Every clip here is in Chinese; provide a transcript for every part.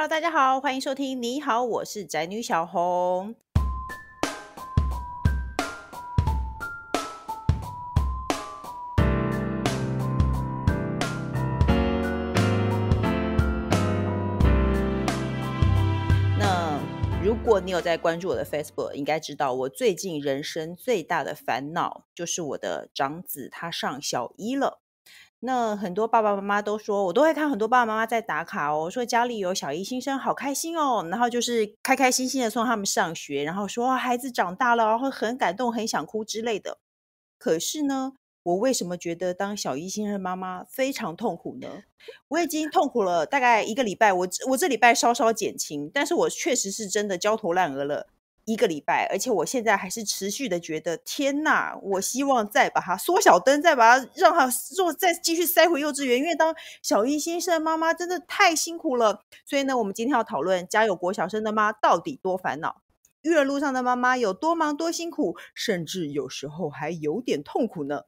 Hello，大家好，欢迎收听。你好，我是宅女小红。那如果你有在关注我的 Facebook，应该知道我最近人生最大的烦恼就是我的长子他上小一了。那很多爸爸妈妈都说，我都会看很多爸爸妈妈在打卡哦，说家里有小一新生，好开心哦。然后就是开开心心的送他们上学，然后说孩子长大了会很感动，很想哭之类的。可是呢，我为什么觉得当小一新生妈妈非常痛苦呢？我已经痛苦了大概一个礼拜，我我这礼拜稍稍减轻，但是我确实是真的焦头烂额了。一个礼拜，而且我现在还是持续的觉得，天呐，我希望再把它缩小灯，再把它让它做再继续塞回幼稚园，因为当小一新生妈妈真的太辛苦了。所以呢，我们今天要讨论家有国小生的妈到底多烦恼，育儿路上的妈妈有多忙多辛苦，甚至有时候还有点痛苦呢。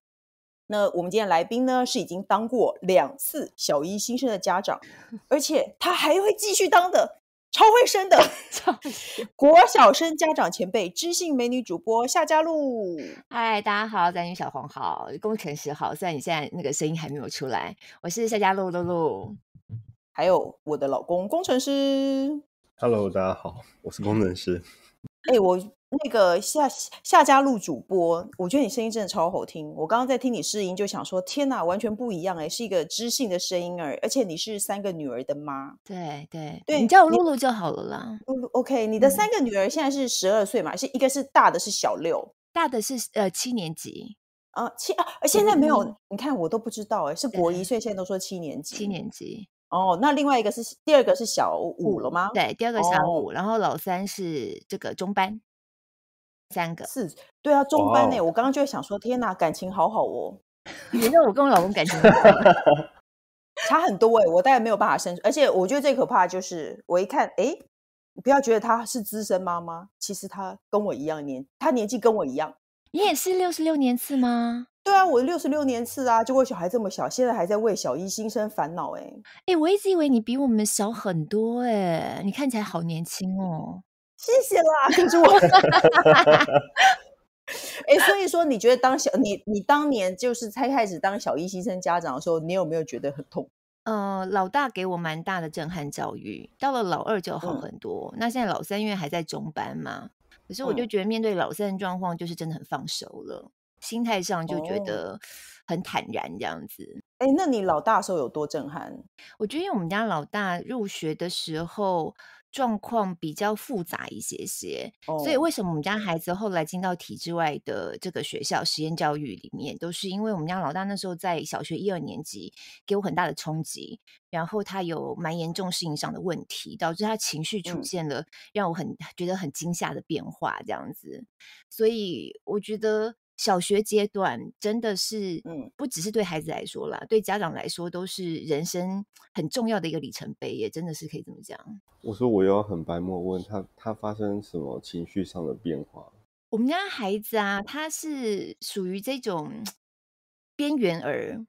那我们今天来宾呢，是已经当过两次小一新生的家长，而且他还会继续当的。超会生的国小生家长前辈、知性美女主播夏佳璐。嗨，大家好，咱家小黄好，工程师好，虽然你现在那个声音还没有出来，我是夏佳璐露露，还有我的老公工程师，Hello，大家好，我是工程师，哎我。那个夏夏家路主播，我觉得你声音真的超好听。我刚刚在听你试音，就想说天哪，完全不一样哎，是一个知性的声音而而且你是三个女儿的妈，对对对，你叫我露露就好了啦。露露，OK。你的三个女儿现在是十二岁嘛？是一个是大的是小六，大的是呃七年级啊，七啊，现在没有，你看我都不知道哎，是博一岁，现在都说七年级，七年级哦。那另外一个是第二个是小五了吗？对，第二个小五，然后老三是这个中班。三个是对啊，中班呢。我刚刚就在想说，天哪，感情好好哦。反正我跟我老公感情 差很多哎，我当然没有办法生。而且我觉得最可怕的就是，我一看，哎，不要觉得她是资深妈妈，其实她跟我一样年，她年纪跟我一样。你也是六十六年次吗？对啊，我六十六年次啊，结果小孩这么小，现在还在为小一新生烦恼哎。哎，我一直以为你比我们小很多哎，你看起来好年轻哦。谢谢啦，跟 着我。哎，所以说，你觉得当小你你当年就是才开始当小一新生家长的时候，你有没有觉得很痛？呃，老大给我蛮大的震撼教育，到了老二就好很多。那现在老三因为还在中班嘛，可是我就觉得面对老三的状况，就是真的很放手了，心态上就觉得很坦然这样子。哎，那你老大的时候有多震撼？我觉得我们家老大入学的时候。状况比较复杂一些些，所以为什么我们家孩子后来进到体制外的这个学校实验教育里面，都是因为我们家老大那时候在小学一二年级给我很大的冲击，然后他有蛮严重适应上的问题，导致他情绪出现了让我很觉得很惊吓的变化这样子，所以我觉得。小学阶段真的是，嗯，不只是对孩子来说啦，对家长来说都是人生很重要的一个里程碑，也真的是可以这么讲。我说我要很白目问他，他发生什么情绪上的变化？我们家孩子啊，他是属于这种 边缘儿。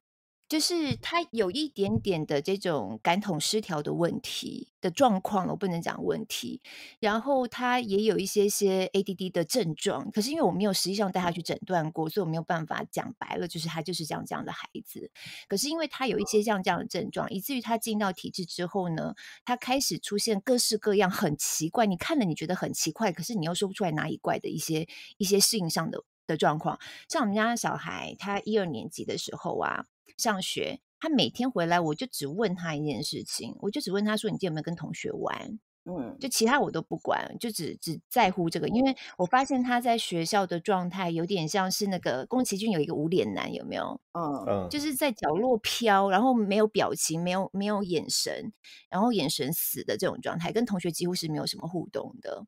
就是他有一点点的这种感统失调的问题的状况了，我不能讲问题。然后他也有一些些 ADD 的症状，可是因为我没有实际上带他去诊断过，所以我没有办法讲白了，就是他就是这样这样的孩子。可是因为他有一些像这样的症状，以至于他进到体制之后呢，他开始出现各式各样很奇怪，你看了你觉得很奇怪，可是你又说不出来哪里怪的一些一些适应上的的状况。像我们家小孩，他一二年级的时候啊。上学，他每天回来，我就只问他一件事情，我就只问他说：“你今天有没有跟同学玩？”嗯，就其他我都不管，就只只在乎这个，因为我发现他在学校的状态有点像是那个宫崎骏有一个无脸男，有没有？嗯嗯，就是在角落飘，然后没有表情，没有没有眼神，然后眼神死的这种状态，跟同学几乎是没有什么互动的。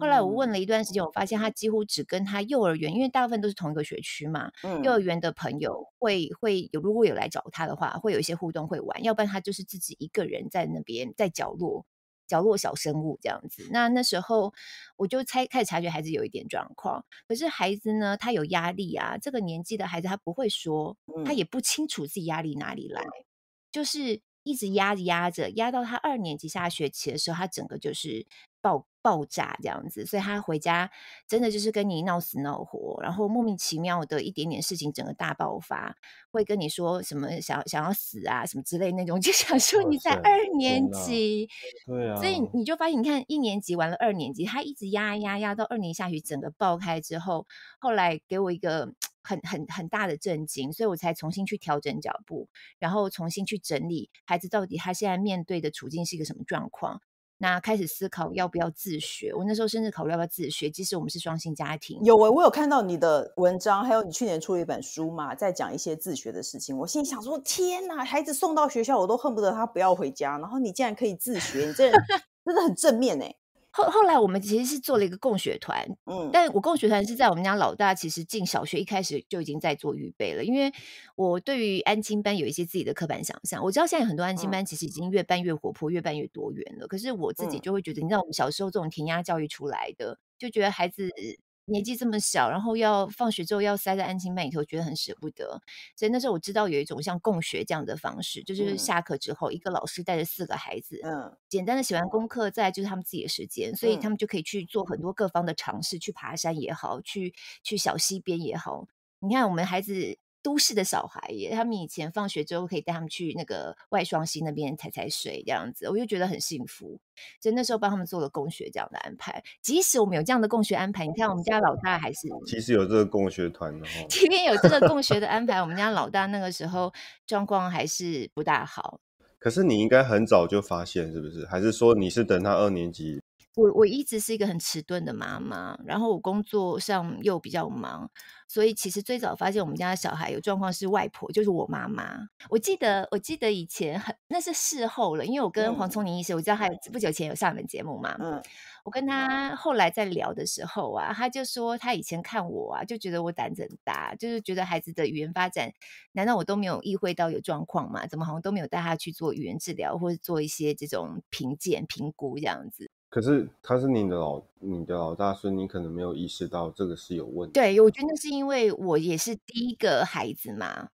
后来我问了一段时间，我发现他几乎只跟他幼儿园，因为大部分都是同一个学区嘛，幼儿园的朋友会会有如果有来找他的话，会有一些互动会玩，要不然他就是自己一个人在那边在角落。角落小生物这样子，那那时候我就猜开始察觉孩子有一点状况，可是孩子呢，他有压力啊。这个年纪的孩子他不会说，他也不清楚自己压力哪里来，就是一直压着压着，压到他二年级下学期的时候，他整个就是。爆爆炸这样子，所以他回家真的就是跟你闹死闹活，然后莫名其妙的一点点事情，整个大爆发，会跟你说什么想想要死啊什么之类那种，就想说你在二年级，对啊，所以你就发现，你看一年级完了二年级，他一直压压压到二年下去，整个爆开之后，后来给我一个 很很很大的震惊，所以我才重新去调整脚步，然后重新去整理孩子到底他现在面对的处境是一个什么状况。那开始思考要不要自学，我那时候甚至考虑要不要自学。即使我们是双性家庭，有哎，我有看到你的文章，还有你去年出了一本书嘛，在讲一些自学的事情。我心里想说：天哪，孩子送到学校，我都恨不得他不要回家。然后你竟然可以自学，你这人真的很正面哎。后后来我们其实是做了一个共学团，嗯，但我共学团是在我们家老大其实进小学一开始就已经在做预备了，因为我对于安亲班有一些自己的刻板想象，我知道现在很多安亲班其实已经越办越活泼，越办越多元了，可是我自己就会觉得，你知道我们小时候这种填鸭教育出来的，就觉得孩子。年纪这么小，然后要放学之后要塞在安心班里头，觉得很舍不得。所以那时候我知道有一种像共学这样的方式，就是下课之后一个老师带着四个孩子，嗯，简单的写完功课，在就是他们自己的时间，所以他们就可以去做很多各方的尝试，去爬山也好，去去小溪边也好。你看我们孩子。都市的小孩，耶，他们以前放学之后可以带他们去那个外双溪那边踩踩水，这样子，我就觉得很幸福。所以那时候帮他们做了共学这样的安排。即使我们有这样的共学安排，你看我们家老大还是其实有这个共学团的。即便有这个共学的 安排，我们家老大那个时候状况还是不大好。可是你应该很早就发现，是不是？还是说你是等他二年级？我我一直是一个很迟钝的妈妈，然后我工作上又比较忙，所以其实最早发现我们家的小孩有状况是外婆，就是我妈妈。我记得我记得以前很那是事后了，因为我跟黄聪年医生，我知道他不久前有上我们节目嘛。嗯，我跟他后来在聊的时候啊，他就说他以前看我啊，就觉得我胆子很大，就是觉得孩子的语言发展，难道我都没有意会到有状况吗？怎么好像都没有带他去做语言治疗，或者做一些这种评鉴评估这样子？可是他是你的老你的老大，所以你可能没有意识到这个是有问题。对，我觉得是因为我也是第一个孩子嘛，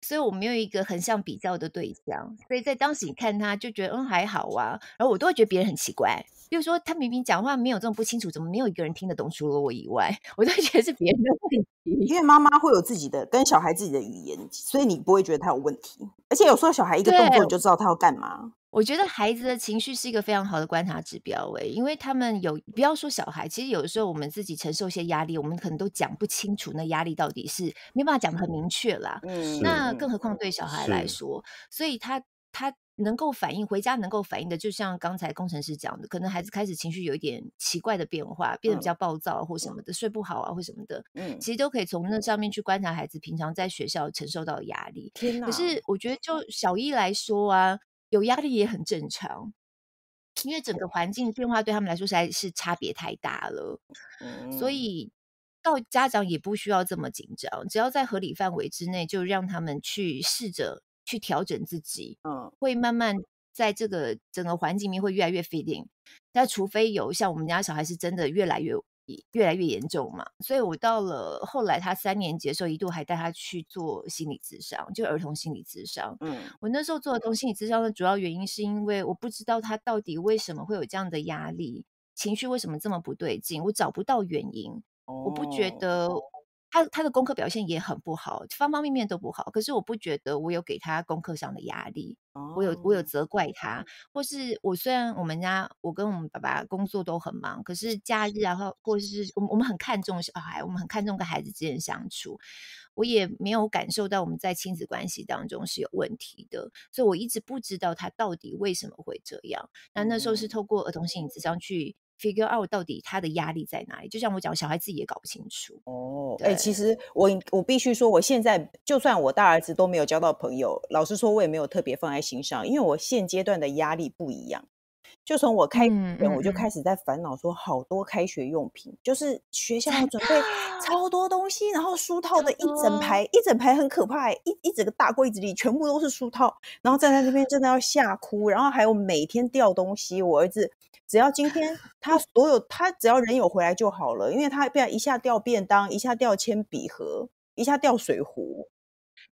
所以我没有一个横向比较的对象，所以在当时你看他就觉得嗯还好啊，然后我都会觉得别人很奇怪，比如说他明明讲话没有这么不清楚，怎么没有一个人听得懂，除了我以外，我都觉得是别人的问题。因为妈妈会有自己的跟小孩自己的语言，所以你不会觉得他有问题。而且有时候小孩一个动作你就知道他要干嘛。我觉得孩子的情绪是一个非常好的观察指标，哎，因为他们有不要说小孩，其实有的时候我们自己承受一些压力，我们可能都讲不清楚，那压力到底是没办法讲的很明确啦。嗯，那更何况对小孩来说，所以他他能够反应回家能够反应的，就像刚才工程师讲的，可能孩子开始情绪有一点奇怪的变化，变得比较暴躁或什么的，睡不好啊或什么的，嗯，其实都可以从那上面去观察孩子平常在学校承受到的压力。天哪！可是我觉得就小一来说啊。有压力也很正常，因为整个环境变化对他们来说实在是差别太大了。所以，到家长也不需要这么紧张，只要在合理范围之内，就让他们去试着去调整自己。嗯，会慢慢在这个整个环境里面会越来越 fitting。但除非有像我们家小孩是真的越来越。越来越严重嘛，所以我到了后来，他三年级的时候，一度还带他去做心理咨商，就儿童心理咨商。嗯，我那时候做儿童心理咨商的主要原因，是因为我不知道他到底为什么会有这样的压力，情绪为什么这么不对劲，我找不到原因，我不觉得。他他的功课表现也很不好，方方面面都不好。可是我不觉得我有给他功课上的压力，我有我有责怪他，或是我虽然我们家我跟我们爸爸工作都很忙，可是假日啊或或是我我们很看重小孩，我们很看重跟孩子之间相处，我也没有感受到我们在亲子关系当中是有问题的，所以我一直不知道他到底为什么会这样。那那时候是透过儿童心理智商去。figure out 到底他的压力在哪里？就像我讲，小孩自己也搞不清楚。哦，哎，其实我我必须说，我现在就算我大儿子都没有交到朋友，老实说，我也没有特别放在心上，因为我现阶段的压力不一样。就从我开，我就开始在烦恼，说好多开学用品，就是学校要准备超多东西，然后书套的一整排一整排很可怕，一一整个大柜子里全部都是书套，然后站在那边真的要吓哭，然后还有每天掉东西，我儿子只要今天 他所有他只要人有回来就好了，因为他不然一下掉便当，一下掉铅笔盒，一下掉水壶。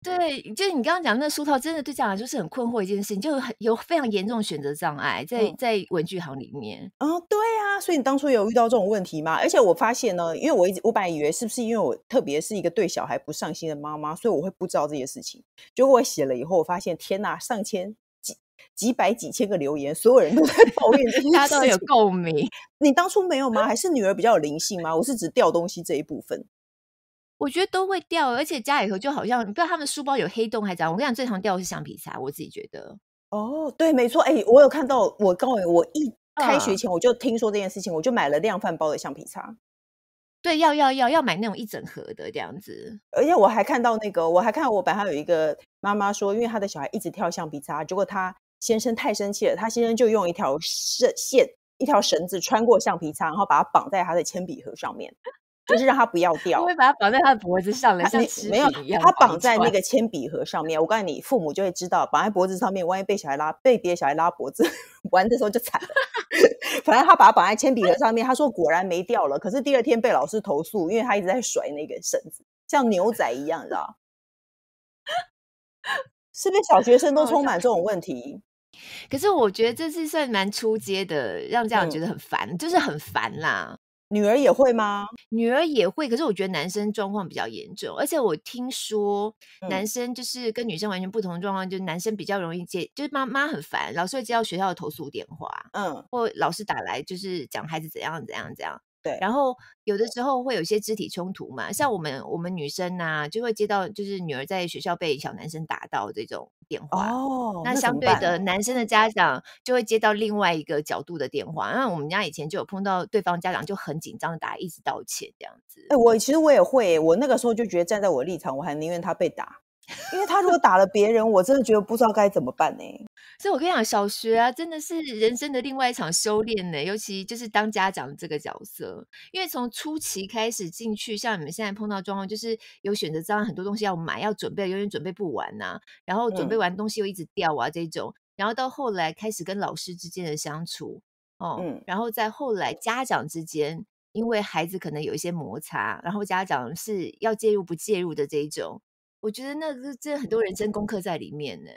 对，就是你刚刚讲那书套，真的对这样就是很困惑一件事情，就很有非常严重选择障碍，在在文具行里面。啊，对啊，所以你当初有遇到这种问题吗？而且我发现呢，因为我一直我本来以为是不是因为我特别是一个对小孩不上心的妈妈，所以我会不知道这些事情。结果我写了以后，我发现天呐，上千几几百几千个留言，所有人都 在抱怨这 些事情。他都有共鸣，你当初没有吗？还是女儿比较有灵性吗？我是指掉东西这一部分。我觉得都会掉，而且家里头就好像你不知道他们的书包有黑洞还是怎样。我跟你讲，最常掉的是橡皮擦，我自己觉得。哦，对，没错。哎，我有看到，我告诉你，我一开学前我就听说这件事情，我就买了量饭包的橡皮擦。对，要要要要买那种一整盒的这样子。而且我还看到那个，我还看到我班上有一个妈妈说，因为她的小孩一直跳橡皮擦，结果她先生太生气了，她先生就用一条绳线，一条绳子穿过橡皮擦，然后把它绑在她的铅笔盒上面。就是让他不要 掉，为把它绑在他的脖子上，像没有他绑在那个铅笔盒上面。我告诉你，父母就会知道绑在脖子上面，万一被小孩拉，被别的小孩拉脖子 玩的时候就惨了。反正他把它绑在铅笔盒上面，他说果然没掉了。可是第二天被老师投诉，因为他一直在甩那个绳子，像牛仔一样的。是不是小学生都充满这种问题？可是我觉得这是算蛮出街的，让家长觉得很烦，就是很烦啦。女儿也会吗？女儿也会，可是我觉得男生状况比较严重，而且我听说男生就是跟女生完全不同的状况，就是男生比较容易接，就是妈妈很烦，老是接到学校的投诉电话，嗯，或老师打来就是讲孩子怎样怎样怎样。对，然后有的时候会有一些肢体冲突嘛，像我们我们女生啊，就会接到就是女儿在学校被小男生打到这种电话哦。那相对的男生的家长就会接到另外一个角度的电话。那我们家以前就有碰到对方家长就很紧张的打，一直道歉这样子。哎，我其实我也会，我那个时候就觉得站在我立场，我还宁愿他被打。因为他如果打了别人，我真的觉得不知道该怎么办呢。所以我跟你讲，小学啊，真的是人生的另外一场修炼呢。尤其就是当家长这个角色，因为从初期开始进去，像你们现在碰到状况，就是有选择这样很多东西要买要准备，永远准备不完呐。然后准备完东西又一直掉啊这种。然后到后来开始跟老师之间的相处哦，然后在后来家长之间，因为孩子可能有一些摩擦，然后家长是要介入不介入的这种。我觉得那是真很多人生功课在里面呢。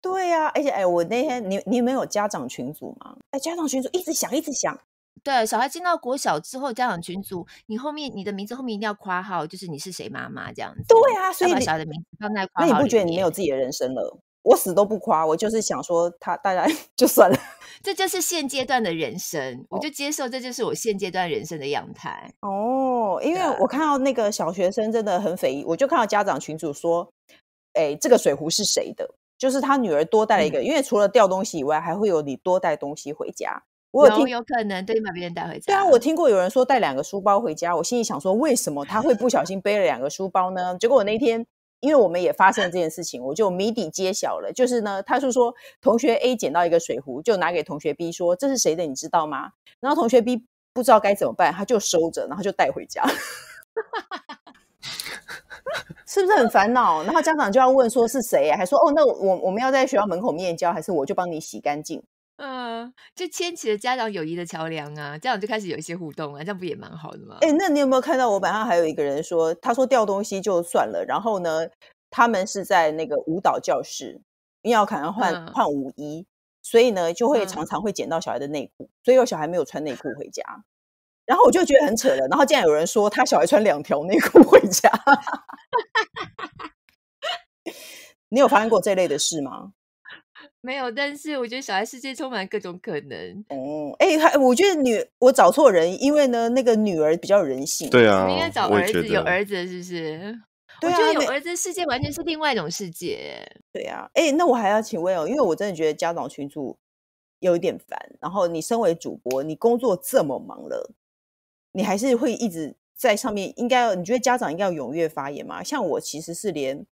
对啊，而且哎，我那天你你没有家长群组吗？哎，家长群组一直想一直想，对，小孩进到国小之后，家长群组，你后面你的名字后面一定要夸号，就是你是谁妈妈这样子。对啊，所以把小孩的名字放在夸号你不觉得你没有自己的人生了？我死都不夸，我就是想说，他大家 就算了，这就是现阶段的人生，我就接受，这就是我现阶段人生的样态。哦，因为我看到那个小学生真的很匪夷，我就看到家长群主说，哎，这个水壶是谁的？就是他女儿多带了一个，因为除了掉东西以外，还会有你多带东西回家。有有可能对，你把别人带回家。对啊，我听过有人说带两个书包回家，我心里想说，为什么他会不小心背了两个书包呢？结果我那天。因为我们也发生这件事情，我就谜底揭晓了。就是呢，他是说同学 A 捡到一个水壶，就拿给同学 B 说：“这是谁的，你知道吗？”然后同学 B 不知道该怎么办，他就收着，然后就带回家，是不是很烦恼？然后家长就要问说是谁，还说：“哦，那我我们要在学校门口面交，还是我就帮你洗干净？”嗯，就牵起了家长友谊的桥梁啊，家长就开始有一些互动啊，这样不也蛮好的吗？哎，那你有没有看到我？板上还有一个人说，他说掉东西就算了，然后呢，他们是在那个舞蹈教室，因要可能换换舞衣，所以呢，就会常常会捡到小孩的内裤，所以小孩没有穿内裤回家。然后我就觉得很扯了，然后竟然有人说他小孩穿两条内裤回家，你有发生过这类的事吗？没有，但是我觉得小孩世界充满各种可能哦。哎，我觉得女我找错人，因为呢，那个女儿比较人性。对啊，应该找儿子，有儿子是不是？觉啊，有儿子世界完全是另外一种世界。对啊，哎，那我还要请问哦，因为我真的觉得家长群组有一点烦。然后你身为主播，你工作这么忙了，你还是会一直在上面？应该你觉得家长要踊跃发言吗？像我其实是连。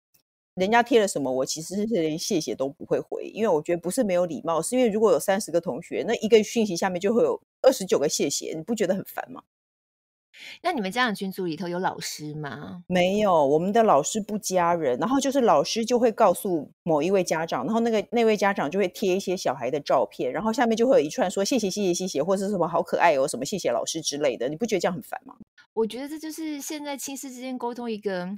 人家贴了什么，我其实是连谢谢都不会回，因为我觉得不是没有礼貌，是因为如果有三十个同学，那一个讯息下面就会有二十九个谢谢，你不觉得很烦吗？那你们家长群组里头有老师吗？没有，我们的老师不加人，然后就是老师就会告诉某一位家长，然后那个那位家长就会贴一些小孩的照片，然后下面就会有一串说谢谢谢谢谢谢，或者是什么好可爱哦什么谢谢老师之类的，你不觉得这样很烦吗？我觉得这就是现在亲师之间沟通一个。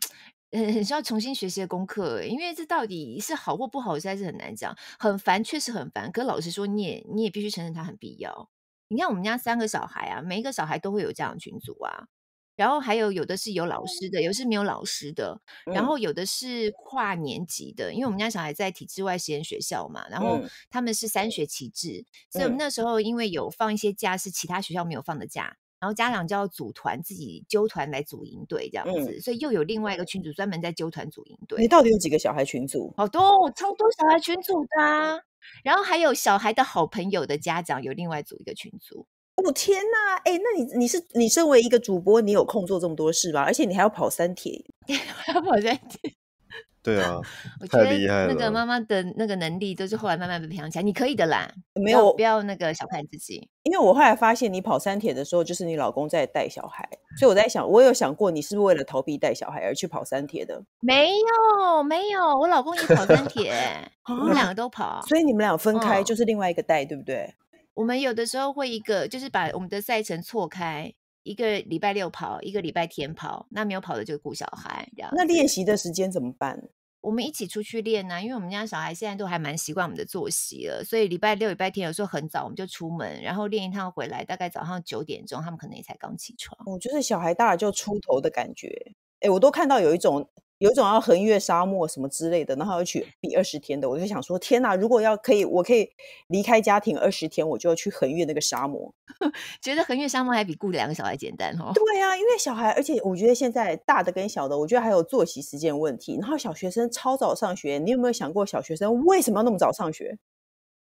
很很需要重新学习的功课，因为这到底是好或不好，实在是很难讲。很烦，确实很烦。可老实说，你也你也必须承认它很必要。你看我们家三个小孩啊，每一个小孩都会有家长群组啊。然后还有有的是有老师的，有的是没有老师的。然后有的是跨年级的，因为我们家小孩在体制外实验学校嘛。然后他们是三学期制，所以我们那时候因为有放一些假，是其他学校没有放的假。然后家长就要组团自己揪团来组营队这样子，所以又有另外一个群组专门在揪团组营队。你到底有几个小孩群组？好多，超多小孩群组的。然后还有小孩的好朋友的家长有另外组一个群组。哦天哪！哎，那你你是你身为一个主播，你有空做这么多事吗？而且你还要跑三铁，要 跑三铁。对啊，我觉得那个妈妈的那个能力都是后来慢慢的培养起来，你可以的啦，没有不要那个小看自己。因为我后来发现你跑三铁的时候，就是你老公在带小孩，所以我在想，我有想过你是不是为了逃避带小孩而去跑三铁的？没有没有，我老公也跑三铁，我们两个都跑，所以你们俩分开就是另外一个带，对不对？我们有的时候会一个就是把我们的赛程错开。一个礼拜六跑，一个礼拜天跑，那没有跑的就顾小孩。那练习的时间怎么办？我们一起出去练啊，因为我们家小孩现在都还蛮习惯我们的作息了，所以礼拜六、礼拜天有时候很早我们就出门，然后练一趟回来，大概早上九点钟，他们可能也才刚起床。我觉得小孩大了就出头的感觉，哎，我都看到有一种。有一种要横越沙漠什么之类的，然后要去比二十天的，我就想说天哪！如果要可以，我可以离开家庭二十天，我就要去横越那个沙漠。觉得横越沙漠还比雇两个小孩简单哈？对啊，因为小孩，而且我觉得现在大的跟小的，我觉得还有作息时间问题。然后小学生超早上学，你有没有想过小学生为什么要那么早上学？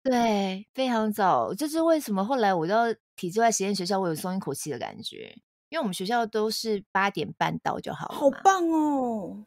对，非常早。这是为什么？后来我到体制外实验学校，我有松一口气的感觉，因为我们学校都是八点半到就好。好棒哦！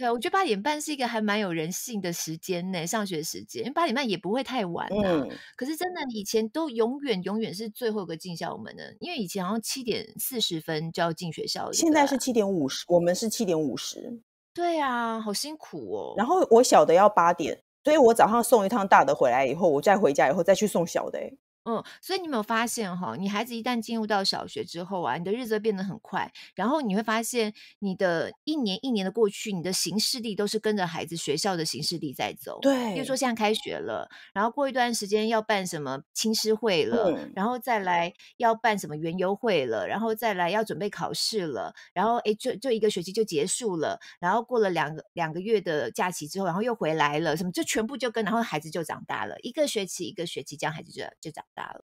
对，我觉得八点半是一个还蛮有人性的时间呢，上学时间，因为八点半也不会太晚啊。可是真的，以前都永远永远是最后一个进校门的，因为以前好像七点四十分就要进学校。现在是七点五十，我们是七点五十。对啊，好辛苦哦。然后我小的要八点，所以我早上送一趟大的回来以后，我再回家以后再去送小的。嗯，所以你有没有发现哈，你孩子一旦进入到小学之后啊，你的日子变得很快，然后你会发现你的一年一年的过去，你的行事力都是跟着孩子学校的行事力在走。对，又说现在开学了，然后过一段时间要办什么青师会了，然后再来要办什么园游会了，然后再来要准备考试了，然后哎，就就一个学期就结束了，然后过了两个两个月的假期之后，然后又回来了，什么就全部就跟，然后孩子就长大了，一个学期一个学期这样，孩子就就长。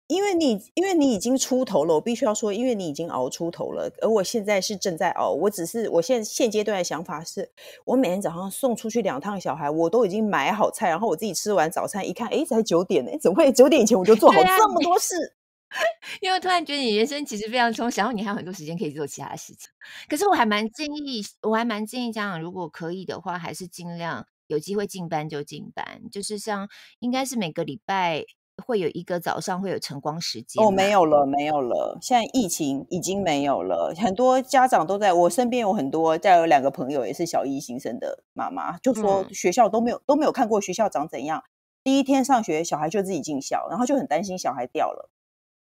因为你因为你已经出头了，我必须要说，因为你已经熬出头了，而我现在是正在熬。我只是我现现阶段的想法是，我每天早上送出去两趟小孩，我都已经买好菜，然后我自己吃完早餐，一看，哎，才九点呢，怎么会九点以前我就做好这么多事？因为突然觉得你人生其实非常充实，然后你还有很多时间可以做其他事情。可是我还蛮建议，我还蛮建议家长，如果可以的话，还是尽量有机会进班就进班，就是像应该是每个礼拜。会有一个早上会有晨光时间哦，没有了，没有了，现在疫情已经没有了。很多家长都在我身边，有很多，再有两个朋友也是小一新生的妈妈，就说学校都没有都没有看过学校长怎样。第一天上学，小孩就自己进校，然后就很担心小孩掉了，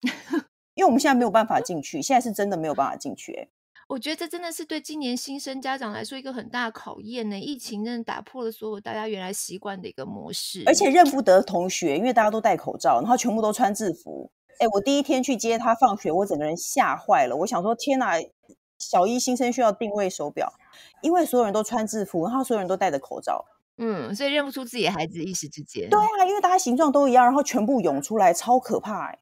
因为我们现在没有办法进去，现在是真的没有办法进去，我觉得这真的是对今年新生家长来说一个很大考验呢。疫情真的打破了所有大家原来习惯的一个模式，而且认不得同学，因为大家都戴口罩，然后全部都穿制服。哎，我第一天去接他放学，我整个人吓坏了。我想说，天哪！小一新生需要定位手表，因为所有人都穿制服，然后所有人都戴着口罩。嗯，所以认不出自己的孩子，一时之间。对啊，因为大家形状都一样，然后全部涌出来，超可怕！哎，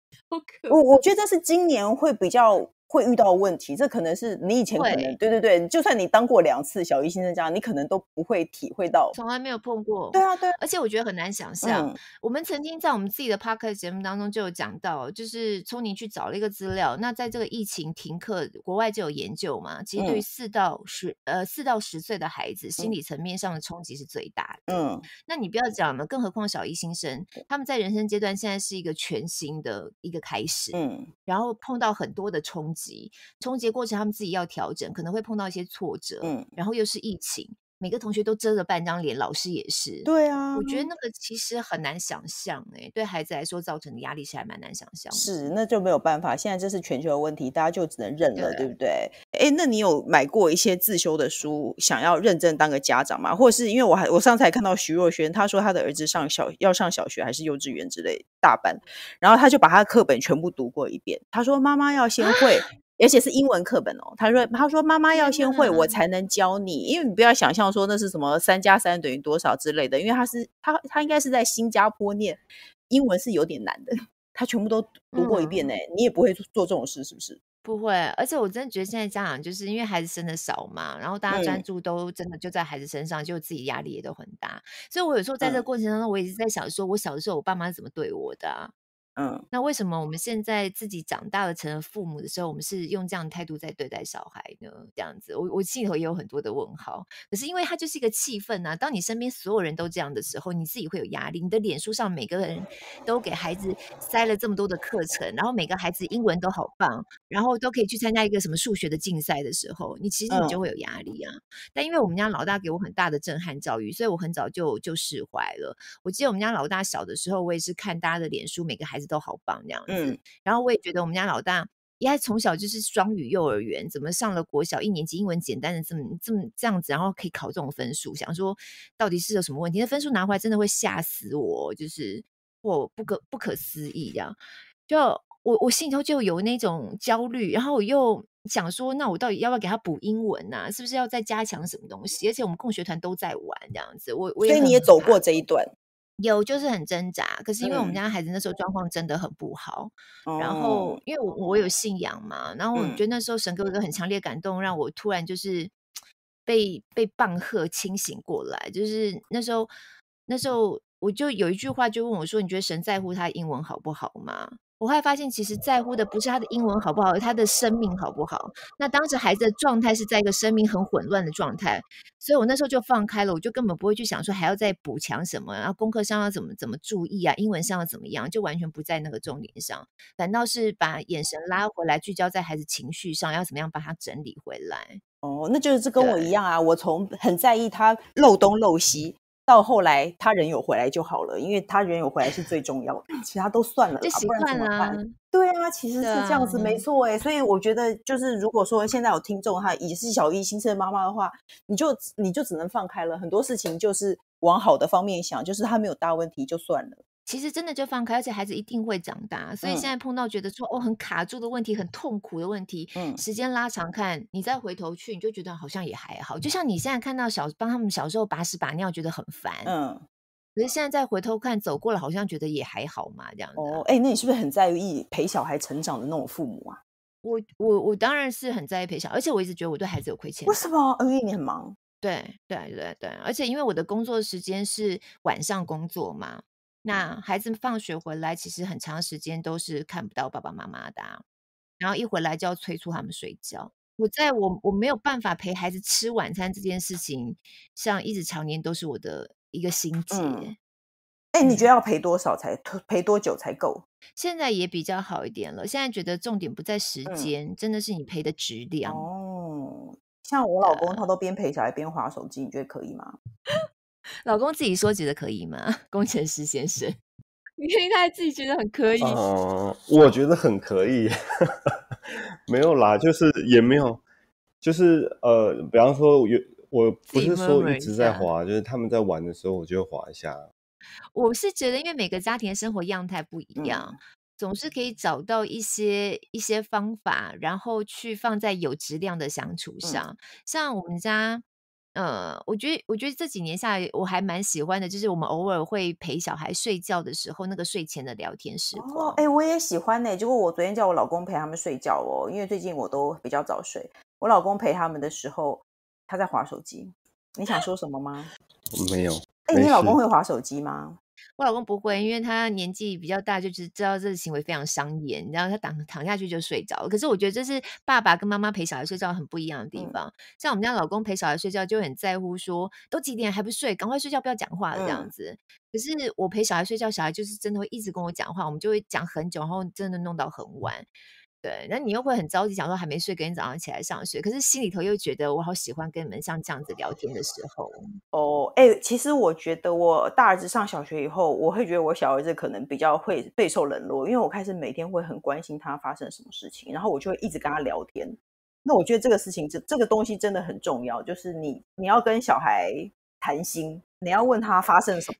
我我觉得这是今年会比较。会遇到问题，这可能是你以前可能对对对，就算你当过两次小一新生家，你可能都不会体会到，从来没有碰过。对啊，对，而且我觉得很难想象。我们曾经在我们自己的 p o c a s t 节目当中就有讲到，就是聪宁去找了一个资料，那在这个疫情停课，国外就有研究嘛，其实对于四到十呃四到十岁的孩子，心理层面上的冲击是最大的。嗯，那你不要讲了，更何况小一新生，他们在人生阶段现在是一个全新的一个开始，嗯，然后碰到很多的冲。击。急，冲结过程他们自己要调整，可能会碰到一些挫折，嗯，然后又是疫情。每个同学都遮着半张脸，老师也是。对啊，我觉得那个其实很难想象哎，对孩子来说造成的压力是还蛮难想象的。是，那就没有办法。现在这是全球的问题，大家就只能认了，对不对？哎，那你有买过一些自修的书，想要认真当个家长吗？或者是因为我还我上次还看到徐若瑄，她说她的儿子上小要上小学还是幼稚园之类大班，然后他就把他的课本全部读过一遍。他说：“妈妈要先会。”而且是英文课本哦，他说他说妈妈要先会，我才能教你，因为你不要想象说那是什么三加三等于多少之类的，因为他是他他应该是在新加坡念，英文是有点难的，他全部都读过一遍呢，你也不会做这种事，是不是？不会，而且我真的觉得现在家长就是因为孩子生的少嘛，然后大家专注都真的就在孩子身上，就自己压力也都很大，所以我有时候在这过程当中，我一直在想说，我小的时候我爸妈是怎么对我的啊？嗯，那为什么我们现在自己长大了，成了父母的时候，我们是用这样的态度在对待小孩呢？这样子，我我心里头也有很多的问号。可是，因为它就是一个气氛啊，当你身边所有人都这样的时候，你自己会有压力。你的脸书上每个人都给孩子塞了这么多的课程，然后每个孩子英文都好棒，然后都可以去参加一个什么数学的竞赛的时候，你其实你就会有压力啊。但因为我们家老大给我很大的震撼教育，所以我很早就就释怀了。我记得我们家老大小的时候，我也是看大家的脸书，每个孩子。都好棒这样子，然后我也觉得我们家老大，也从小就是双语幼儿园，怎么上了国小一年级英文简单的，这么这么这样子，然后可以考这种分数，想说到底是有什么问题？那分数拿回来真的会吓死我，就是我不可不可思议，这样就我我心里头就有那种焦虑，然后我又想说，那我到底要不要给他补英文呢？是不是要再加强什么东西？而且我们共学团都在玩这样子，我我所以你也走过这一段。有就是很挣扎，可是因为我们家孩子那时候状况真的很不好，然后因为我我有信仰嘛，然后我觉得那时候神给我一个很强烈感动，让我突然就是被被棒喝清醒过来，就是那时候那时候我就有一句话就问我说：“你觉得神在乎他英文好不好吗？”我会发现，其实在乎的不是他的英文好不好，而他的生命好不好。那当时孩子的状态是在一个生命很混乱的状态，所以我那时候就放开了，我就根本不会去想说还要再补强什么，然后功课上要怎么怎么注意啊，英文上要怎么样，就完全不在那个重点上，反倒是把眼神拉回来，聚焦在孩子情绪上，要怎么样把他整理回来。哦，那就是跟我一样啊，我从很在意他漏东漏西。到后来，他人有回来就好了，因为他人有回来是最重要的，其他都算了，不然怎么办？对啊，其实是这样子，没错哎。所以我觉得，就是如果说现在有听众哈，也是小一新生妈妈的话，你就你就只能放开了，很多事情就是往好的方面想，就是他没有大问题就算了。其实真的就放开，而且孩子一定会长大，所以现在碰到觉得说哦很卡住的问题，很痛苦的问题，嗯，时间拉长看，你再回头去，你就觉得好像也还好。就像你现在看到小帮他们小时候把屎把尿觉得很烦，嗯，可是现在再回头看走过了，好像觉得也还好嘛，这样。哦，哎，那你是不是很在意陪小孩成长的那种父母啊？我我我当然是很在意陪小，而且我一直觉得我对孩子有亏欠。为什么？因为你很忙。对对对对，而且因为我的工作时间是晚上工作嘛。那孩子放学回来，其实很长时间都是看不到爸爸妈妈的，然后一回来就要催促他们睡觉。我在我我没有办法陪孩子吃晚餐这件事情，像一直常年都是我的一个心结。哎，你觉得要陪多少才陪多久才够？现在也比较好一点了。现在觉得重点不在时间，真的是你陪的质量哦。像我老公，他都边陪小孩边划手机，你觉得可以吗？老公自己说觉得可以吗？工程师先生，你认为他自己觉得很可以？嗯，我觉得很可以。没有啦，就是也没有，就是呃，比方说有，我不是说一直在滑，就是他们在玩的时候，我就滑一下。我是觉得，因为每个家庭的生活样态不一样，总是可以找到一些一些方法，然后去放在有质量的相处上。像我们家。嗯，我觉得我觉得这几年下来，我还蛮喜欢的，就是我们偶尔会陪小孩睡觉的时候，那个睡前的聊天时光。哎，我也喜欢呢。结果我昨天叫我老公陪他们睡觉哦，因为最近我都比较早睡。我老公陪他们的时候，他在划手机。你想说什么吗？没有。哎，你老公会划手机吗？我老公不会，因为他年纪比较大，就是知道这个行为非常伤眼，然后他躺躺下去就睡着。可是我觉得这是爸爸跟妈妈陪小孩睡觉很不一样的地方。像我们家老公陪小孩睡觉，就很在乎说都几点还不睡，赶快睡觉，不要讲话这样子。可是我陪小孩睡觉，小孩就是真的会一直跟我讲话，我们就会讲很久，然后真的弄到很晚。对，那你又会很着急，想说还没睡，今天早上起来上学，可是心里头又觉得我好喜欢跟你们像这样子聊天的时候哦。哎，其实我觉得我大儿子上小学以后，我会觉得我小儿子可能比较会备受冷落，因为我开始每天会很关心他发生什么事情，然后我就会一直跟他聊天。那我觉得这个事情，这这个东西真的很重要，就是你你要跟小孩谈心，你要问他发生什么。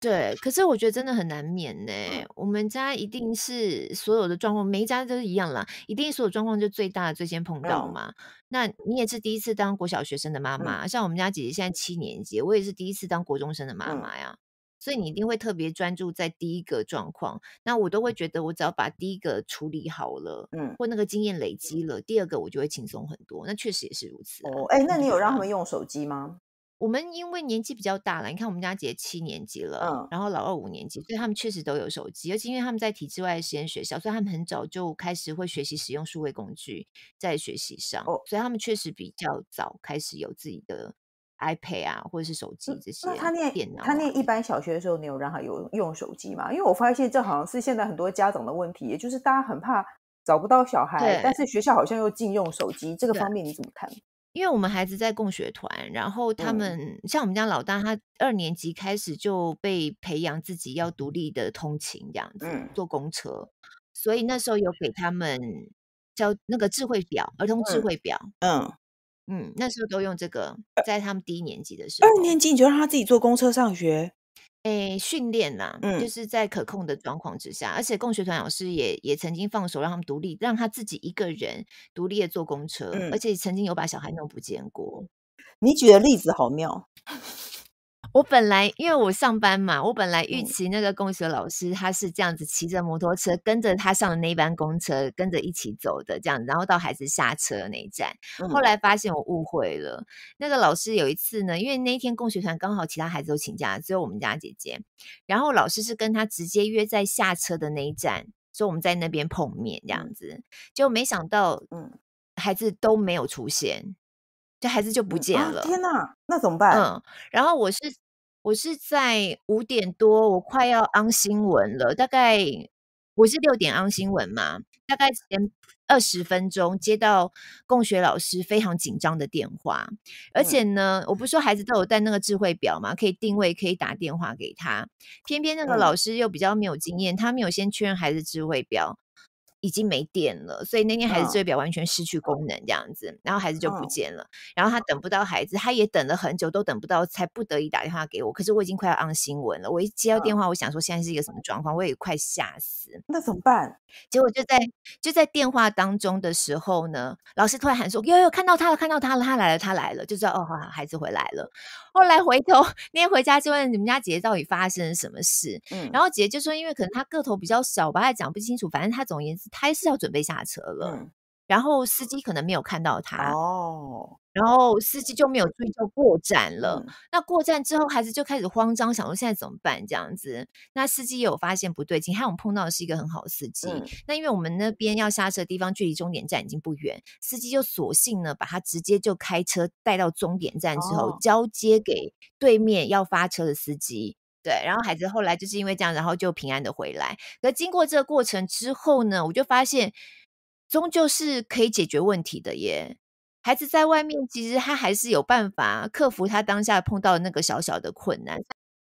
对，可是我觉得真的很难免呢。我们家一定是所有的状况，每一家都是一样啦。一定所有状况就最大的最先碰到嘛。那你也是第一次当国小学生的妈妈，像我们家姐姐现在七年级，我也是第一次当国中生的妈妈呀。所以你一定会特别专注在第一个状况。那我都会觉得，我只要把第一个处理好了，嗯，或那个经验累积了，第二个我就会轻松很多。那确实也是如此。哦，哎，那你有让他们用手机吗？我们因为年纪比较大了，你看我们家姐七年级了，嗯，然后老二五年级，所以他们确实都有手机。而且因为他们在体制外的实验学校，所以他们很早就开始会学习使用数位工具在学习上，所以他们确实比较早开始有自己的 iPad 啊，或者是手机这些。他念电脑，他念一般小学的时候，你有让他有用手机吗？因为我发现这好像是现在很多家长的问题，也就是大家很怕找不到小孩，但是学校好像又禁用手机，这个方面你怎么看？因为我们孩子在共学团，然后他们像我们家老大，他二年级开始就被培养自己要独立的通勤，这样子，坐公车，所以那时候有给他们教那个智慧表，儿童智慧表，嗯嗯，那时候都用这个，在他们低年级的时候，二年级你就让他自己坐公车上学。诶，训练啦，就是在可控的状况之下，而且共学团老师也也曾经放手让他们独立，让他自己一个人独立的坐公车，而且曾经有把小孩弄不见过。你举的例子好妙。我本来，因为我上班嘛，我本来预期那个共学老师他是这样子骑着摩托车跟着他上的那班公车，跟着一起走的这样然后到孩子下车那一站，后来发现我误会了。那个老师有一次呢，因为那一天共学团刚好其他孩子都请假，只有我们家姐姐，然后老师是跟他直接约在下车的那一站，说我们在那边碰面这样子，就没想到，嗯，孩子都没有出现。这孩子就不见了！天哪，那怎么办？嗯，然后我是我是在五点多，我快要安新闻了。大概我是六点安新闻嘛，大概前二十分钟接到供学老师非常紧张的电话，而且呢，我不是说孩子都有带那个智慧表嘛，可以定位，可以打电话给他。偏偏那个老师又比较没有经验，他没有先确认孩子智慧表。已经没电了，所以那天孩子手表完全失去功能，这样子，然后孩子就不见了。然后他等不到孩子，他也等了很久都等不到，才不得已打电话给我。可是我已经快要按新闻了，我一接到电话，我想说现在是一个什么状况，我也快吓死。那怎么办？结果就在就在电话当中的时候呢，老师突然喊说：“哟哟，看到他了，看到他了，他来了，他来了。”就知道哦，好孩子回来了。后来回头那天回家就问你们家姐姐到底发生了什么事，嗯，然后姐姐就说，因为可能她个头比较小吧，讲不清楚，反正她总而言之，她是要准备下车了，然后司机可能没有看到她哦。然后司机就没有注意到过站了。那过站之后，孩子就开始慌张，想说现在怎么办？这样子，那司机也有发现不对劲。还好碰到的是一个很好的司机。那因为我们那边要下车的地方距离终点站已经不远，司机就索性呢，把他直接就开车带到终点站之后，交接给对面要发车的司机。对，然后孩子后来就是因为这样，然后就平安的回来。可经过这个过程之后呢，我就发现，终究是可以解决问题的耶。孩子在外面，其实他还是有办法克服他当下碰到那个小小的困难。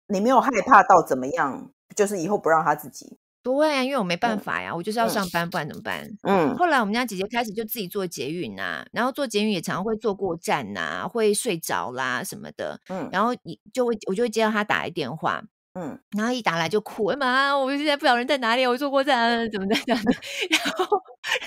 你没有害怕到怎么样？就是以后不让他自己？不会啊，因为我没办法呀，我就是要上班，不然怎么办？嗯。后来我们家姐姐开始就自己做捷运呐，然后做捷运也常会坐过站呐，会睡着啦什么的。嗯。然后你就会，我就会接到他打来电话。嗯，然后一打来就哭，哎妈，我现在不晓得人在哪里，我坐过站怎么在这样。然后，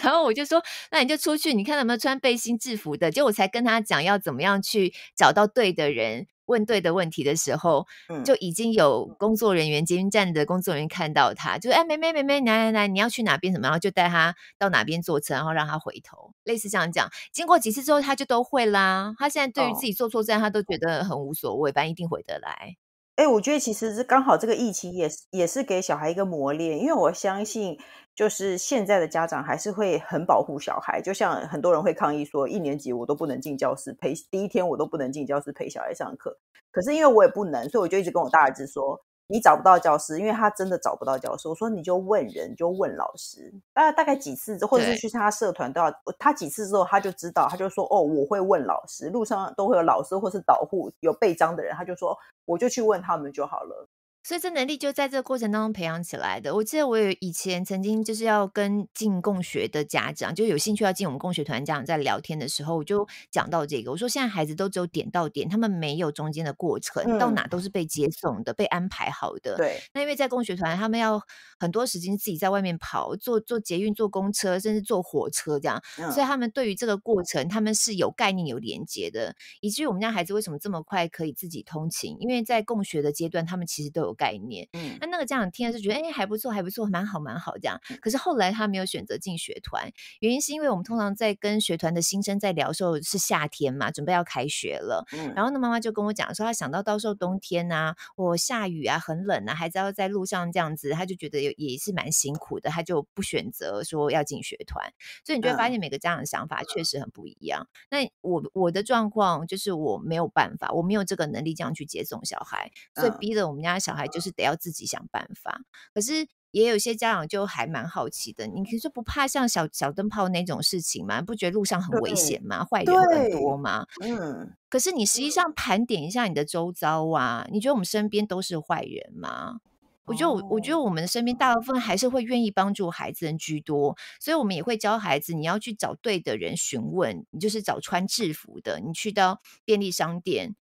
然后我就说，那你就出去，你看有没有穿背心制服的，果我才跟他讲要怎么样去找到对的人，问对的问题的时候，就已经有工作人员，捷运站的工作人员看到他，就哎，妹妹妹妹，来来来，你要去哪边什么，然后就带他到哪边坐车，然后让他回头，类似这样讲。经过几次之后，他就都会啦。他现在对于自己坐错站，他都觉得很无所谓，反正一定回得来。哎，我觉得其实是刚好这个疫情也是也是给小孩一个磨练，因为我相信就是现在的家长还是会很保护小孩，就像很多人会抗议说一年级我都不能进教室陪，第一天我都不能进教室陪小孩上课，可是因为我也不能，所以我就一直跟我大儿子说。你找不到教师，因为他真的找不到教师。我说你就问人，就问老师。概大概几次之后，或者是去参加社团，都要他几次之后，他就知道，他就说哦，我会问老师。路上都会有老师或是导护有备章的人，他就说我就去问他们就好了。所以这能力就在这个过程当中培养起来的。我记得我有以前曾经就是要跟进共学的家长，就有兴趣要进我们共学团家长在聊天的时候，我就讲到这个，我说现在孩子都只有点到点，他们没有中间的过程，到哪都是被接送的，被安排好的。对。那因为在共学团，他们要很多时间自己在外面跑，坐坐捷运、坐公车，甚至坐火车这样，所以他们对于这个过程，他们是有概念、有连接的。以至于我们家孩子为什么这么快可以自己通勤？因为在共学的阶段，他们其实都有。概念，嗯，那那个家长听了就觉得哎还不错，还不错，蛮好，蛮好这样。可是后来他没有选择进学团，原因是因为我们通常在跟学团的新生在聊时候是夏天嘛，准备要开学了，嗯，然后那妈妈就跟我讲说，她想到到时候冬天啊，或下雨啊，很冷啊，孩子要在路上这样子，她就觉得也也是蛮辛苦的，她就不选择说要进学团。所以你就会发现每个家长的想法确实很不一样。那我我的状况就是我没有办法，我没有这个能力这样去接送小孩，所以逼着我们家小孩。就是得要自己想办法，可是也有些家长就还蛮好奇的。你可时不怕像小小灯泡那种事情吗？不觉得路上很危险吗？坏人多吗？嗯。可是你实际上盘点一下你的周遭啊，你觉得我们身边都是坏人吗？我觉得我我觉得我们身边大部分还是会愿意帮助孩子人居多，所以我们也会教孩子你要去找对的人询问。你就是找穿制服的，你去到便利商店。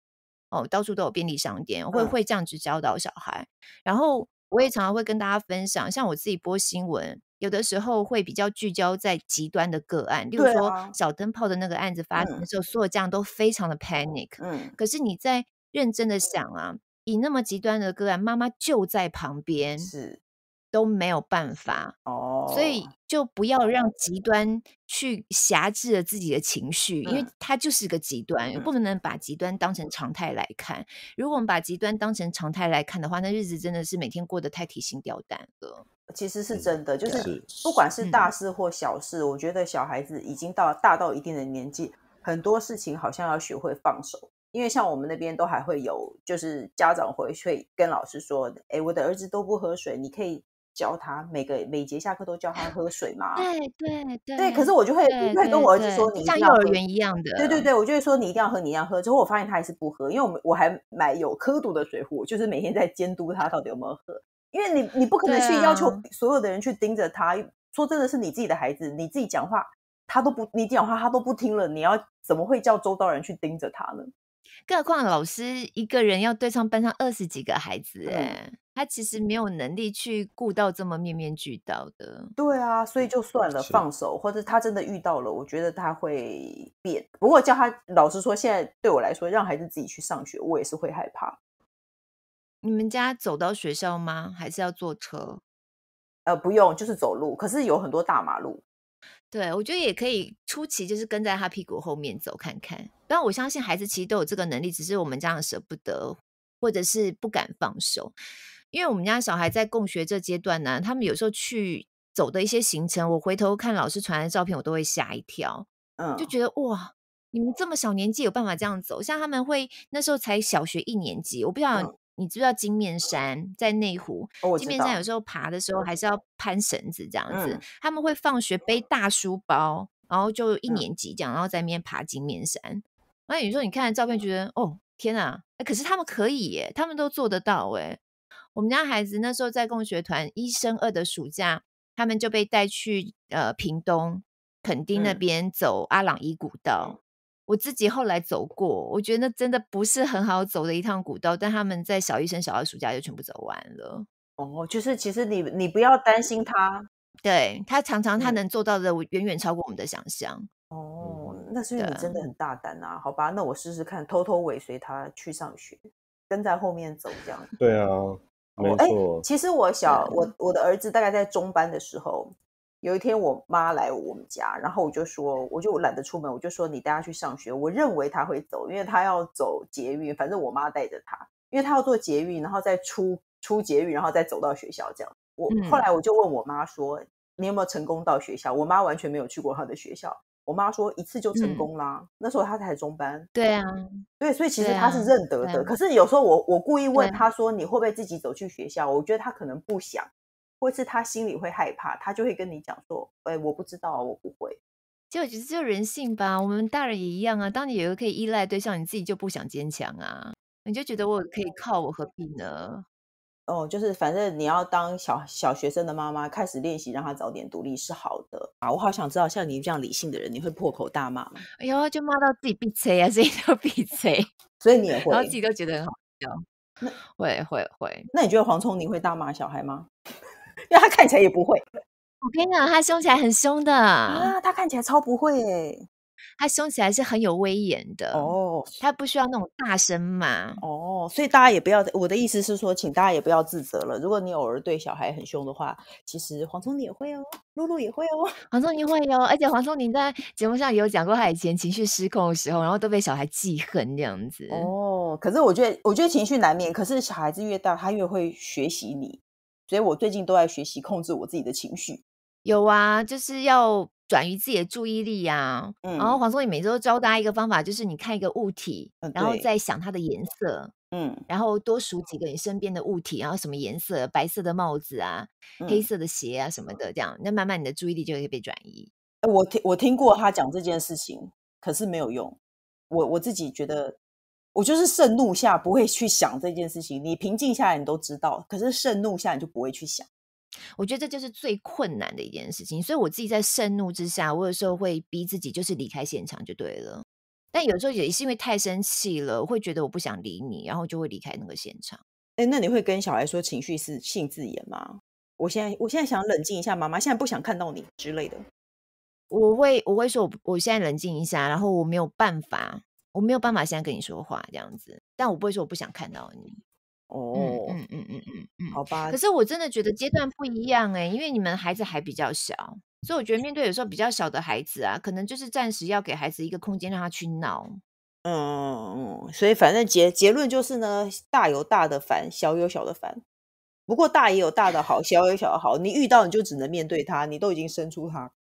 到处都有便利商店，会会这样子教导小孩。然后我也常常会跟大家分享，像我自己播新闻，有的时候会比较聚焦在极端的个案，例如说小灯泡的那个案子发生的时候，所有这样都非常的 panic。嗯，可是你在认真的想啊，以那么极端的个案，妈妈就在旁边。是。都没有办法，哦，所以就不要让极端去辖制了自己的情绪，因为它就是个极端，不能把极端当成常态来看。如果我们把极端当成常态来看的话，那日子真的是每天过得太提心吊胆了。其实是真的，就是不管是大事或小事，我觉得小孩子已经到大到一定的年纪，很多事情好像要学会放手，因为像我们那边都还会有，就是家长回去跟老师说：“哎，我的儿子都不喝水，你可以。”教他每个每节下课都教他喝水嘛？对对对。对，可是我就会会跟我儿子说，你像幼儿园一样的，对对对，我就会说你一定要喝，你一要喝。之后我发现他还是不喝，因为我们我还买有刻度的水壶，就是每天在监督他到底有没有喝。因为你你不可能去要求所有的人去盯着他。说真的，是你自己的孩子，你自己讲话他都不，你讲话他都不听了，你要怎么会叫周遭人去盯着他呢？更何况老师一个人要对上班上二十几个孩子，哎。他其实没有能力去顾到这么面面俱到的，对啊，所以就算了，放手。或者他真的遇到了，我觉得他会变。不过叫他老实说，现在对我来说，让孩子自己去上学，我也是会害怕。你们家走到学校吗？还是要坐车？呃，不用，就是走路。可是有很多大马路。对，我觉得也可以初期就是跟在他屁股后面走看看。但我相信孩子其实都有这个能力，只是我们家长舍不得，或者是不敢放手。因为我们家小孩在共学这阶段呢，他们有时候去走的一些行程，我回头看老师传的照片，我都会吓一跳，嗯，就觉得哇，你们这么小年纪有办法这样走？像他们会那时候才小学一年级，我不知道你知不知道金面山在内湖，金面山有时候爬的时候还是要攀绳子这样子，他们会放学背大书包，然后就一年级这样，然后在那边爬金面山。那你说你看照片觉得哦天哪，可是他们可以耶，他们都做得到哎。我们家孩子那时候在共学团，一升二的暑假，他们就被带去呃，屏东垦丁那边走阿朗伊古道。我自己后来走过，我觉得那真的不是很好走的一趟古道，但他们在小一升小二暑假就全部走完了。哦，就是其实你你不要担心他，对他常常他能做到的远远超过我们的想象。哦，那以你真的很大胆啊。好吧，那我试试看，偷偷尾随他去上学，跟在后面走这样。对啊。我哎，其实我小我我的儿子大概在中班的时候，有一天我妈来我们家，然后我就说，我就懒得出门，我就说你带他去上学，我认为他会走，因为他要走捷运，反正我妈带着他，因为他要做捷运，然后再出出捷运，然后再走到学校这样。我后来我就问我妈说，你有没有成功到学校？我妈完全没有去过她的学校。我妈说一次就成功啦，那时候他才中班。对啊，对，所以其实他是认得的。可是有时候我我故意问他说你会不会自己走去学校？我觉得他可能不想，或是他心里会害怕，他就会跟你讲说：“哎，我不知道，我不会。”其实我觉得就人性吧，我们大人也一样啊。当你有一个可以依赖对象，你自己就不想坚强啊，你就觉得我可以靠我，何必呢？哦，就是反正你要当小小学生的妈妈，开始练习让他早点独立是好的啊！我好想知道像你这样理性的人，你会破口大骂吗？哎呦，就骂到自己闭嘴啊，自己都闭嘴，所以你也会，然后自己都觉得很好笑。会会会，那你觉得黄聪你会大骂小孩吗？因为他看起来也不会。我跟你讲，他凶起来很凶的啊，他看起来超不会。他凶起来是很有威严的哦，他不需要那种大声嘛哦，所以大家也不要我的意思是说，请大家也不要自责了。如果你偶尔对小孩很凶的话，其实黄聪您也会哦，露露也会哦，黄聪您会哦。而且黄聪您在节目上有讲过，以前情绪失控的时候，然后都被小孩记恨这样子哦。可是我觉得，我觉得情绪难免。可是小孩子越大，他越会学习你，所以我最近都在学习控制我自己的情绪。有啊，就是要转移自己的注意力呀。嗯，然后黄松，你每周教大家一个方法，就是你看一个物体，然后再想它的颜色，嗯，然后多数几个你身边的物体，然后什么颜色，白色的帽子啊，黑色的鞋啊什么的，这样，那慢慢你的注意力就会被转移。我听我听过他讲这件事情，可是没有用。我我自己觉得，我就是盛怒下不会去想这件事情。你平静下来，你都知道，可是盛怒下你就不会去想。我觉得这就是最困难的一件事情，所以我自己在盛怒之下，我有时候会逼自己就是离开现场就对了。但有时候也是因为太生气了，会觉得我不想理你，然后就会离开那个现场。哎，那你会跟小孩说情绪是性字眼吗？我现在我现在想冷静一下，妈妈，现在不想看到你之类的。我会我会说我我现在冷静一下，然后我没有办法，我没有办法现在跟你说话这样子，但我不会说我不想看到你。哦，嗯嗯嗯嗯嗯好吧。可是我真的觉得阶段不一样哎，因为你们孩子还比较小，所以我觉得面对有时候比较小的孩子啊，可能就是暂时要给孩子一个空间，让他去闹。嗯嗯。所以反正结结论就是呢，大有大的烦，小有小的烦。不过大也有大的好，小有小的好。你遇到你就只能面对他，你都已经生出他，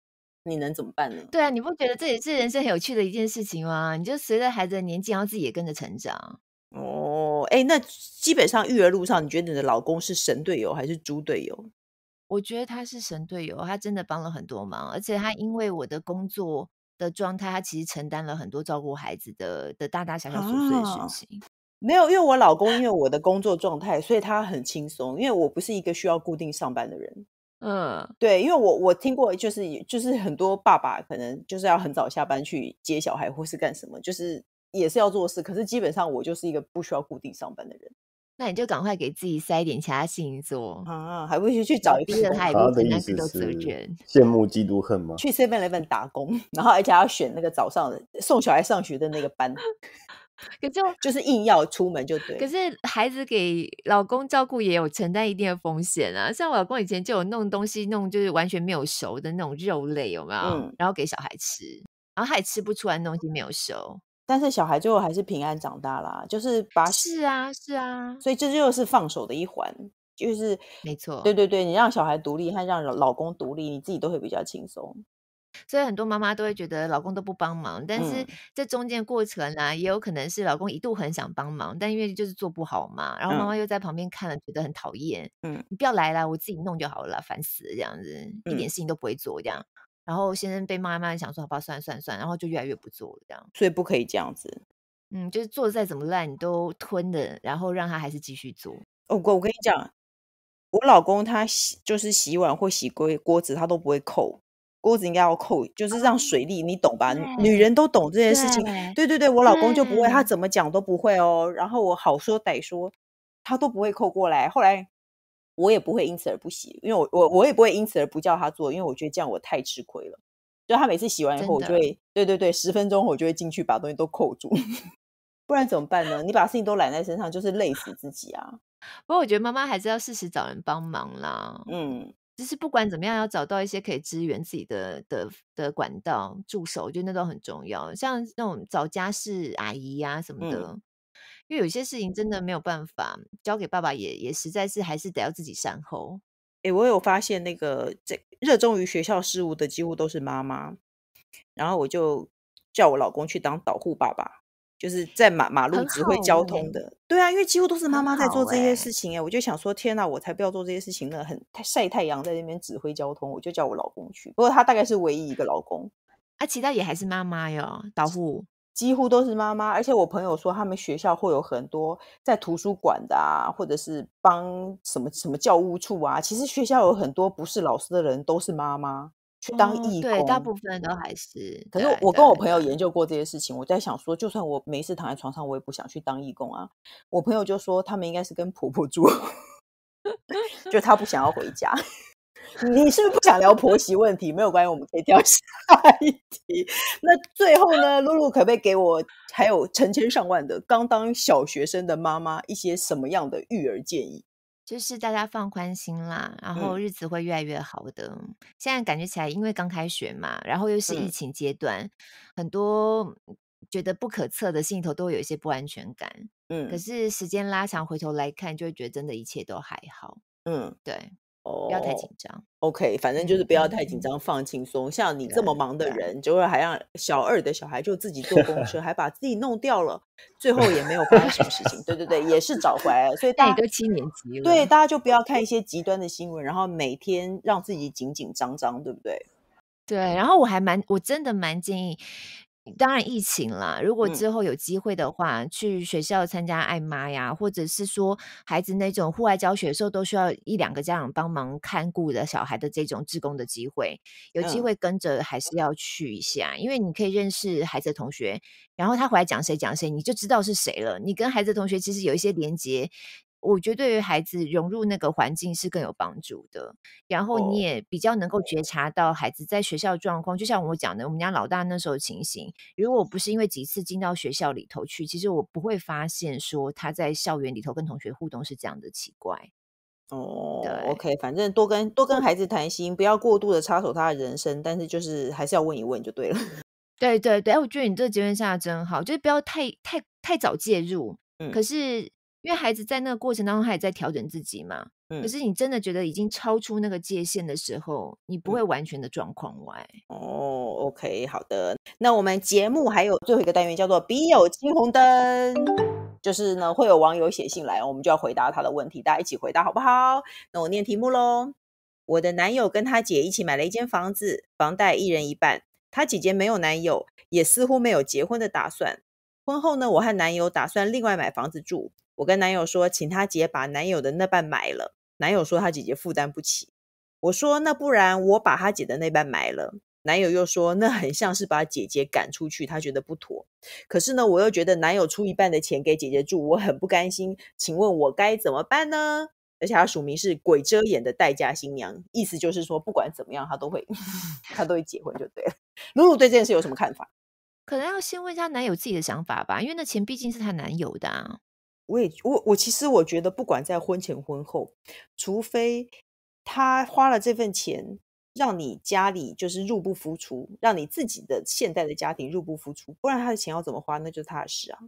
你能怎么办呢？对啊，你不觉得这也是人生很有趣的一件事情吗？你就随着孩子的年纪，然后自己也跟着成长。哦。哎，那基本上育儿路上，你觉得你的老公是神队友还是猪队友？我觉得他是神队友，他真的帮了很多忙，而且他因为我的工作的状态，他其实承担了很多照顾孩子的的大大小小琐碎的事情。没有，因为我老公因为 我的工作状态，所以他很轻松，因为我不是一个需要固定上班的人。嗯，对，因为我我听过，就是就是很多爸爸可能就是要很早下班去接小孩或是干什么，就是。也是要做事，可是基本上我就是一个不需要固定上班的人。那你就赶快给自己塞一点其他星座，啊，还不去去找一份他的意思是羡慕嫉妒恨吗？去 Seven Eleven 打工，然后而且要选那个早上送小孩上学的那个班，可就就是硬要出门就对。可是孩子给老公照顾也有承担一定的风险啊，像我老公以前就有弄东西弄就是完全没有熟的那种肉类，有没有？然后给小孩吃，然后他也吃不出来东西没有熟。但是小孩最后还是平安长大啦，就是把是啊，是啊，所以这就是放手的一环，就是没错，对对对，你让小孩独立和让老公独立，你自己都会比较轻松。所以很多妈妈都会觉得老公都不帮忙，但是这中间过程啊，也有可能是老公一度很想帮忙，但因为就是做不好嘛，然后妈妈又在旁边看了觉得很讨厌，嗯，你不要来了，我自己弄就好了，烦死，了这样子一点事情都不会做这样。然后先生被骂，慢想说，好吧，算算算然后就越来越不做了，这样。所以不可以这样子。嗯，就是做再怎么烂，你都吞的，然后让他还是继续做。我我跟你讲，我老公他洗就是洗碗或洗锅锅子，他都不会扣。锅子应该要扣，就是让水力，你懂吧？女人都懂这件事情。对对对，我老公就不会，他怎么讲都不会哦。然后我好说歹说，他都不会扣过来。后来。我也不会因此而不洗，因为我我我也不会因此而不叫他做，因为我觉得这样我太吃亏了。就他每次洗完以后，我就会对对对，十分钟我就会进去把东西都扣住，不然怎么办呢？你把事情都揽在身上，就是累死自己啊。不过我觉得妈妈还是要适时找人帮忙啦。嗯，就是不管怎么样，要找到一些可以支援自己的的的管道助手，我觉得那都很重要，像那种找家事阿姨呀什么的。因为有些事情真的没有办法交给爸爸，也也实在是还是得要自己善后。哎，我有发现那个这热衷于学校事务的几乎都是妈妈，然后我就叫我老公去当导护爸爸，就是在马马路指挥交通的。对啊，因为几乎都是妈妈在做这些事情，哎，我就想说天哪，我才不要做这些事情呢！很晒太阳在那边指挥交通，我就叫我老公去。不过他大概是唯一一个老公啊，其他也还是妈妈哟，导护。几乎都是妈妈，而且我朋友说，他们学校会有很多在图书馆的啊，或者是帮什么什么教务处啊。其实学校有很多不是老师的人，都是妈妈去当义工。对，大部分都还是。可是我跟我朋友研究过这些事情，我在想说，就算我没事躺在床上，我也不想去当义工啊。我朋友就说，他们应该是跟婆婆住，就他不想要回家。你是不是不想聊婆媳问题？没有关系，我们可以聊下一题。那最后呢，露露可不可以给我还有成千上万的刚当小学生的妈妈一些什么样的育儿建议？就是大家放宽心啦，然后日子会越来越好的。现在感觉起来，因为刚开学嘛，然后又是疫情阶段，很多觉得不可测的心里头都会有一些不安全感。嗯，可是时间拉长回头来看，就会觉得真的一切都还好。嗯，对。不要太紧张，OK。反正就是不要太紧张，放轻松。像你这么忙的人，就会还让小二的小孩就自己坐公车，还把自己弄掉了，最后也没有发生什么事情。对对对，也是找回来了。所以 大家都七年级了，对大家就不要看一些极端的新闻，然后每天让自己紧紧张张，对不对？对，然后我还蛮，我真的蛮建议。当然疫情啦，如果之后有机会的话，去学校参加爱妈呀，或者是说孩子那种户外教学的时候，都需要一两个家长帮忙看顾的小孩的这种志工的机会，有机会跟着还是要去一下，因为你可以认识孩子的同学，然后他回来讲谁讲谁，你就知道是谁了。你跟孩子同学其实有一些连接，我觉得对于孩子融入那个环境是更有帮助的，然后你也比较能够觉察到孩子在学校状况。就像我讲的，我们家老大那时候情形，如果不是因为几次进到学校里头去，其实我不会发现说他在校园里头跟同学互动是这样的奇怪。哦，对，OK，反正多跟多跟孩子谈心，不要过度的插手他的人生，但是就是还是要问一问就对了。对对对，我觉得你这个结论下的真好，就是不要太太太早介入。嗯，可是。因为孩子在那个过程当中，他也在调整自己嘛。嗯。可是你真的觉得已经超出那个界限的时候，你不会完全的状况外。哦，OK，好的。那我们节目还有最后一个单元叫做“笔友”“金红灯”，就是呢会有网友写信来，我们就要回答他的问题，大家一起回答好不好？那我念题目喽。我的男友跟他姐一起买了一间房子，房贷一人一半。他姐姐没有男友，也似乎没有结婚的打算。婚后呢，我和男友打算另外买房子住。我跟男友说，请他姐把男友的那半买了。男友说他姐姐负担不起。我说那不然我把他姐的那半买了。男友又说那很像是把姐姐赶出去，他觉得不妥。可是呢，我又觉得男友出一半的钱给姐姐住，我很不甘心。请问我该怎么办呢？而且他署名是“鬼遮眼”的代嫁新娘，意思就是说不管怎么样，他都会 他都会结婚就对了。露露对这件事有什么看法？可能要先问一下男友自己的想法吧，因为那钱毕竟是他男友的啊。我也我我其实我觉得，不管在婚前婚后，除非他花了这份钱让你家里就是入不敷出，让你自己的现代的家庭入不敷出，不然他的钱要怎么花，那就是他的事啊。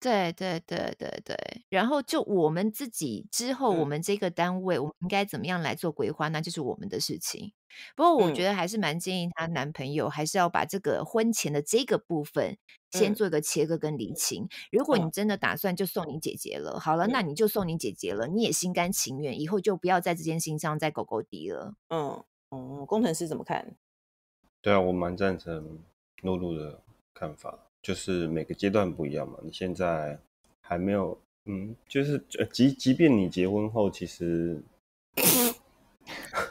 对对对对对，然后就我们自己之后，我们这个单位，我们应该怎么样来做规划，那就是我们的事情。不过我觉得还是蛮建议她男朋友还是要把这个婚前的这个部分先做一个切割跟理清。如果你真的打算就送你姐姐了，好了，那你就送你姐姐了，你也心甘情愿，以后就不要在这件事情上再狗狗滴了。嗯嗯，工程师怎么看？对啊，我蛮赞成露露的看法。就是每个阶段不一样嘛，你现在还没有，嗯，就是，即即便你结婚后，其实，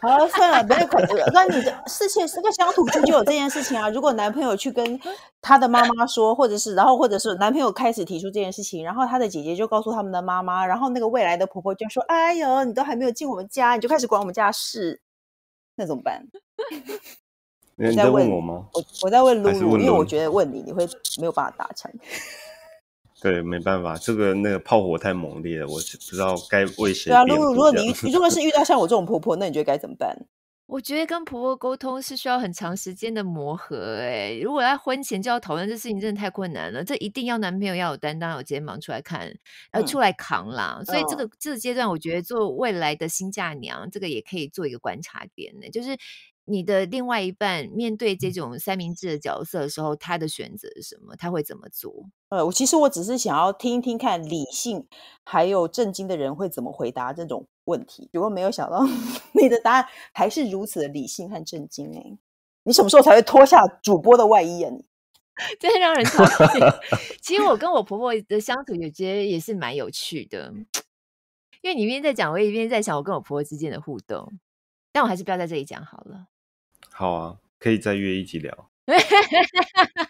好算了，不要管，那你的事情是个乡土剧就有这件事情啊。如果男朋友去跟他的妈妈说，或者是然后，或者是男朋友开始提出这件事情，然后他的姐姐就告诉他们的妈妈，然后那个未来的婆婆就说：“哎呦，你都还没有进我们家，你就开始管我们家事，那怎么办？”你在问我吗？我我在问露露，因为我觉得问你你会没有办法达成。对，没办法，这个那个炮火太猛烈了，我我不知道该为谁。对啊，露露，如果你如果是遇到像我这种婆婆，那你觉得该怎么办？我觉得跟婆婆沟通是需要很长时间的磨合诶。如果在婚前就要讨论这事情，真的太困难了。这一定要男朋友要有担当，有肩膀出来看，呃，出来扛啦。所以这个这个阶段，我觉得做未来的新嫁娘，这个也可以做一个观察点呢，就是。你的另外一半面对这种三明治的角色的时候，他的选择是什么？他会怎么做？呃，我其实我只是想要听一听，看理性还有震惊的人会怎么回答这种问题。不过没有想到 你的答案还是如此的理性和震惊哎！你什么时候才会脱下主播的外衣啊？你 真的让人讨厌。其实我跟我婆婆的相处也觉得也是蛮有趣的，因为你一边在讲，我一边在想我跟我婆婆之间的互动。但我还是不要在这里讲好了。好啊，可以再约一起聊。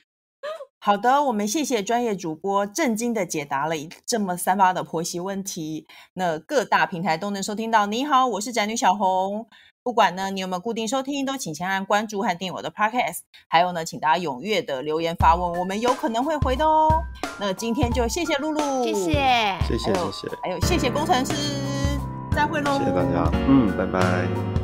好的，我们谢谢专业主播震惊的解答了一这么三八的婆媳问题。那各大平台都能收听到。你好，我是宅女小红。不管呢你有没有固定收听，都请先按关注和订我的 podcast。还有呢，请大家踊跃的留言发问，我们有可能会回的哦。那今天就谢谢露露，谢谢，谢谢，谢谢。还有谢谢工程师。再会喽，谢谢大家，嗯，拜拜。